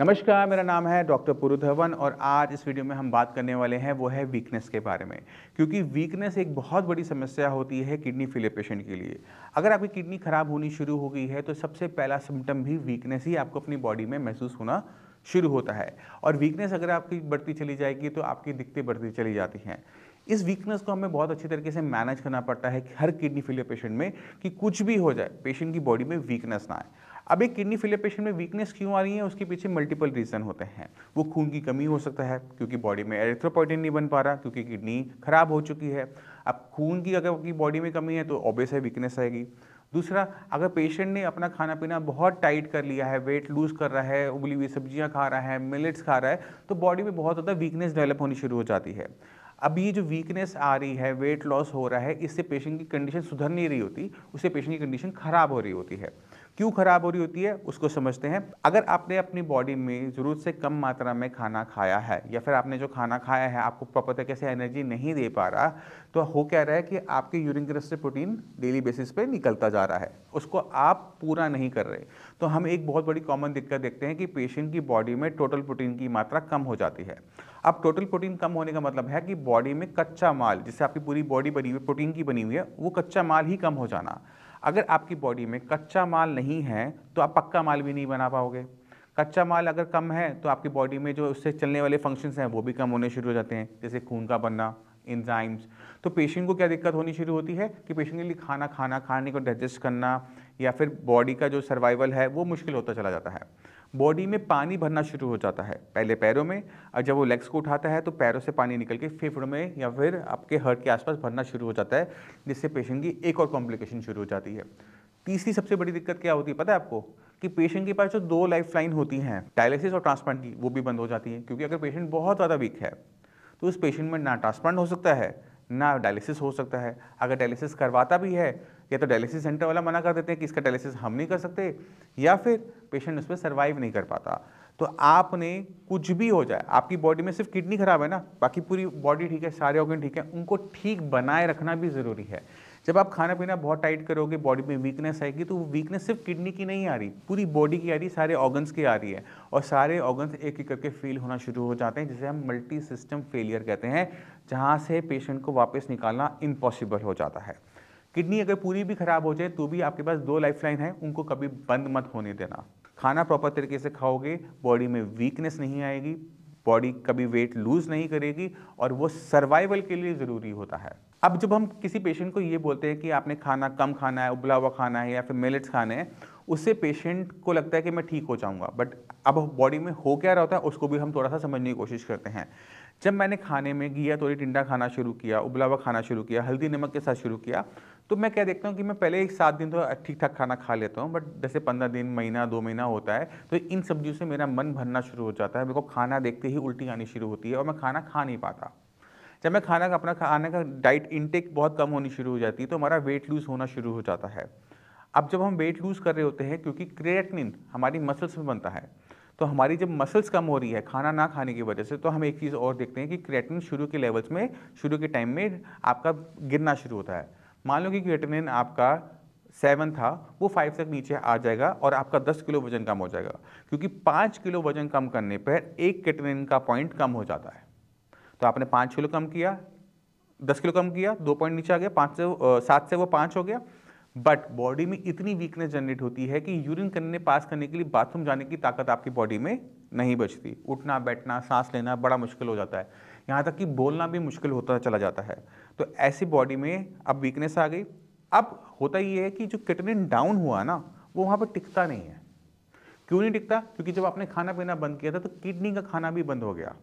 नमस्कार मेरा नाम है डॉक्टर पुरु धवन और आज इस वीडियो में हम बात करने वाले हैं वो है वीकनेस के बारे में क्योंकि वीकनेस एक बहुत बड़ी समस्या होती है किडनी फेलियर पेशेंट के लिए अगर आपकी किडनी खराब होनी शुरू हो गई है तो सबसे पहला सिम्टम भी वीकनेस ही आपको अपनी बॉडी में महसूस होना शुरू होता है और वीकनेस अगर आपकी बढ़ती चली जाएगी तो आपकी दिक्कतें बढ़ती चली जाती हैं इस वीकनेस को हमें बहुत अच्छी तरीके से मैनेज करना पड़ता है हर किडनी फेलियर पेशेंट में कि कुछ भी हो जाए पेशेंट की बॉडी में वीकनेस ना आए अब एक किडनी फेलियर पेशेंट में वीकनेस क्यों आ रही है उसके पीछे मल्टीपल रीज़न होते हैं वो खून की कमी हो सकता है क्योंकि बॉडी में एरेथ्रोपोटिन नहीं बन पा रहा क्योंकि किडनी खराब हो चुकी है अब खून की अगर उनकी बॉडी में कमी है तो ऑब्वियस है वीकनेस आएगी दूसरा अगर पेशेंट ने अपना खाना पीना बहुत टाइट कर लिया है वेट लूज़ कर रहा है उबली हुई सब्जियां खा रहा है मिलेट्स खा रहा है तो बॉडी में बहुत ज़्यादा वीकनेस डेवलप होनी शुरू हो जाती है अभी जो वीकनेस आ रही है वेट लॉस हो रहा है इससे पेशेंट की कंडीशन सुधर नहीं रही होती उससे पेशेंट की कंडीशन खराब हो रही होती है क्यों खराब हो रही होती है उसको समझते हैं अगर आपने अपनी बॉडी में ज़रूरत से कम मात्रा में खाना खाया है या फिर आपने जो खाना खाया है आपको प्रॉपर तरीके से एनर्जी नहीं दे पा रहा तो हो क्या रहा है कि आपके यूरिन ग्रस से प्रोटीन डेली बेसिस पे निकलता जा रहा है उसको आप पूरा नहीं कर रहे तो हम एक बहुत बड़ी कॉमन दिक्कत देखते हैं कि पेशेंट की बॉडी में टोटल प्रोटीन की मात्रा कम हो जाती है अब टोटल प्रोटीन कम होने का मतलब है कि बॉडी में कच्चा माल जिससे आपकी पूरी बॉडी बनी हुई प्रोटीन की बनी हुई है वो कच्चा माल ही कम हो जाना अगर आपकी बॉडी में कच्चा माल नहीं है तो आप पक्का माल भी नहीं बना पाओगे कच्चा माल अगर कम है तो आपकी बॉडी में जो उससे चलने वाले फंक्शंस हैं वो भी कम होने शुरू हो जाते हैं जैसे खून का बनना इंजाइम्स तो पेशेंट को क्या दिक्कत होनी शुरू होती है कि पेशेंट के लिए खाना खाना खाने को डाइजेस्ट करना या फिर बॉडी का जो सर्वाइवल है वो मुश्किल होता चला जाता है बॉडी में पानी भरना शुरू हो जाता है पहले पैरों में और जब वो लेग्स को उठाता है तो पैरों से पानी निकल के फेफड़ों में या फिर आपके हर्ट के आसपास भरना शुरू हो जाता है जिससे पेशेंट की एक और कॉम्प्लिकेशन शुरू हो जाती है तीसरी सबसे बड़ी दिक्कत क्या होती है पता है आपको कि पेशेंट के पास जो दो लाइफ लाइन होती हैं डायलिसिस और ट्रांसप्लांट की वो भी बंद हो जाती है क्योंकि अगर पेशेंट बहुत ज़्यादा वीक है तो उस पेशेंट में ना ट्रांसप्लांट हो सकता है ना डायलिसिस हो सकता है अगर डायलिसिस करवाता भी है या तो डायलिसिस सेंटर वाला मना कर देते हैं कि इसका डायलिसिस हम नहीं कर सकते या फिर पेशेंट उसमें सर्वाइव नहीं कर पाता तो आपने कुछ भी हो जाए आपकी बॉडी में सिर्फ किडनी खराब है ना बाकी पूरी बॉडी ठीक है सारे ऑर्गन ठीक है उनको ठीक बनाए रखना भी ज़रूरी है जब आप खाना पीना बहुत टाइट करोगे बॉडी में वीकनेस आएगी तो वो वीकनेस सिर्फ किडनी की नहीं आ रही पूरी बॉडी की आ रही सारे ऑर्गन्स की आ रही है और सारे ऑर्गन्स एक एक करके फील होना शुरू हो जाते हैं जिसे हम मल्टी सिस्टम फेलियर कहते हैं जहाँ से पेशेंट को वापस निकालना इम्पॉसिबल हो जाता है किडनी अगर पूरी भी ख़राब हो जाए तो भी आपके पास दो लाइफलाइन है उनको कभी बंद मत होने देना खाना प्रॉपर तरीके से खाओगे बॉडी में वीकनेस नहीं आएगी बॉडी कभी वेट लूज नहीं करेगी और वो सर्वाइवल के लिए ज़रूरी होता है अब जब हम किसी पेशेंट को ये बोलते हैं कि आपने खाना कम खाना है उबला हुआ खाना है या फिर मिलेट्स खाने हैं उससे पेशेंट को लगता है कि मैं ठीक हो जाऊंगा बट अब बॉडी में हो क्या रहता है उसको भी हम थोड़ा सा समझने की कोशिश करते हैं जब मैंने खाने में घिया तोरी टिंडा खाना शुरू किया उबला हुआ खाना शुरू किया हल्दी नमक के साथ शुरू किया तो मैं क्या देखता हूँ कि मैं पहले एक सात दिन तो ठीक ठाक खाना खा लेता हूँ बट जैसे पंद्रह दिन महीना दो महीना होता है तो इन सब्जियों से मेरा मन भरना शुरू हो जाता है मेरे को खाना देखते ही उल्टी आनी शुरू होती है और मैं खाना खा नहीं पाता जब मैं खाना का अपना खाने का डाइट इनटेक बहुत कम होनी शुरू हो जाती है तो हमारा वेट लूज़ होना शुरू हो जाता है अब जब हम वेट लूज़ कर रहे होते हैं क्योंकि क्रिएटनिन हमारी मसल्स में बनता है तो हमारी जब मसल्स कम हो रही है खाना ना खाने की वजह से तो हम एक चीज़ और देखते हैं कि क्रिएटिन शुरू के लेवल्स में शुरू के टाइम में आपका गिरना शुरू होता है मान लो कि क्रिएटिनिन आपका सेवन था वो फाइव तक नीचे आ जाएगा और आपका दस किलो वजन कम हो जाएगा क्योंकि पाँच किलो वजन कम करने पर एक क्रिएटिनिन का पॉइंट कम हो जाता है तो आपने पाँच किलो कम किया दस किलो कम किया दो पॉइंट नीचे आ गया पाँच से सात से वो पाँच हो गया बट बॉडी में इतनी वीकनेस जनरेट होती है कि यूरिन करने पास करने के लिए बाथरूम जाने की ताकत आपकी बॉडी में नहीं बचती उठना बैठना सांस लेना बड़ा मुश्किल हो जाता है यहाँ तक कि बोलना भी मुश्किल होता चला जाता है तो ऐसी बॉडी में अब वीकनेस आ गई अब होता ये है कि जो किटनिन डाउन हुआ ना वो वहाँ पर टिकता नहीं है क्यों नहीं टिकता क्योंकि जब आपने खाना पीना बंद किया था तो किडनी का खाना भी बंद हो गया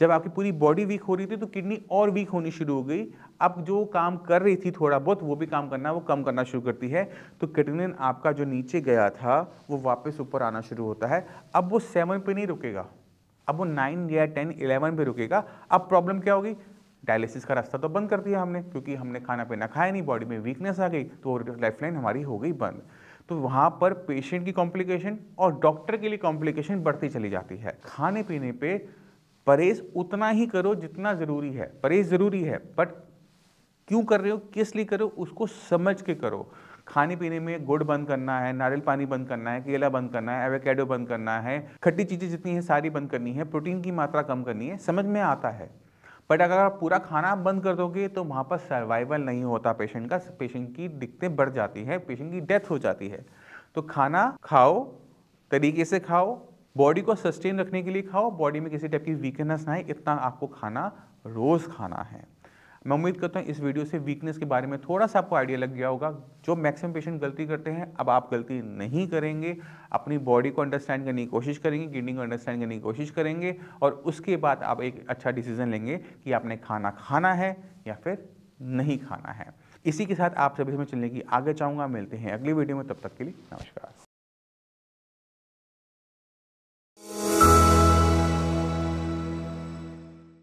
जब आपकी पूरी बॉडी वीक हो रही थी तो किडनी और वीक होनी शुरू हो गई अब जो काम कर रही थी थोड़ा बहुत वो भी काम करना वो कम करना शुरू करती है तो किडनिन आपका जो नीचे गया था वो वापस ऊपर आना शुरू होता है अब वो सेवन पे नहीं रुकेगा अब वो नाइन या टेन इलेवन पे रुकेगा अब प्रॉब्लम क्या होगी डायलिसिस का रास्ता तो बंद कर दिया हमने क्योंकि हमने खाना पीना खाया नहीं बॉडी में वीकनेस आ गई तो लाइफ लाइन हमारी हो गई बंद तो वहाँ पर पेशेंट की कॉम्प्लिकेशन और डॉक्टर के लिए कॉम्प्लिकेशन बढ़ती चली जाती है खाने पीने पे परहेज उतना ही करो जितना ज़रूरी है परहेज ज़रूरी है बट क्यों कर रहे हो किस लिए करो उसको समझ के करो खाने पीने में गुड़ बंद करना है नारियल पानी बंद करना है केला बंद करना है एवेकेडो बंद करना है खट्टी चीज़ें जितनी है सारी बंद करनी है प्रोटीन की मात्रा कम करनी है समझ में आता है बट अगर आप पूरा खाना बंद कर दोगे तो वहाँ पर सर्वाइवल नहीं होता पेशेंट का पेशेंट की दिक्कतें बढ़ जाती है पेशेंट की डेथ हो जाती है तो खाना खाओ तरीके से खाओ बॉडी को सस्टेन रखने के लिए खाओ बॉडी में किसी टाइप की वीकनेस ना है इतना आपको खाना रोज़ खाना है मैं उम्मीद करता हूँ इस वीडियो से वीकनेस के बारे में थोड़ा सा आपको आइडिया लग गया होगा जो मैक्सिमम पेशेंट गलती करते हैं अब आप गलती नहीं करेंगे अपनी बॉडी को अंडरस्टैंड करने की कोशिश करेंगे किडनी को अंडरस्टैंड करने की कोशिश करेंगे और उसके बाद आप एक अच्छा डिसीजन लेंगे कि आपने खाना खाना है या फिर नहीं खाना है इसी के साथ आप सभी में चलने की आगे चाहूँगा मिलते हैं अगली वीडियो में तब तक के लिए नमस्कार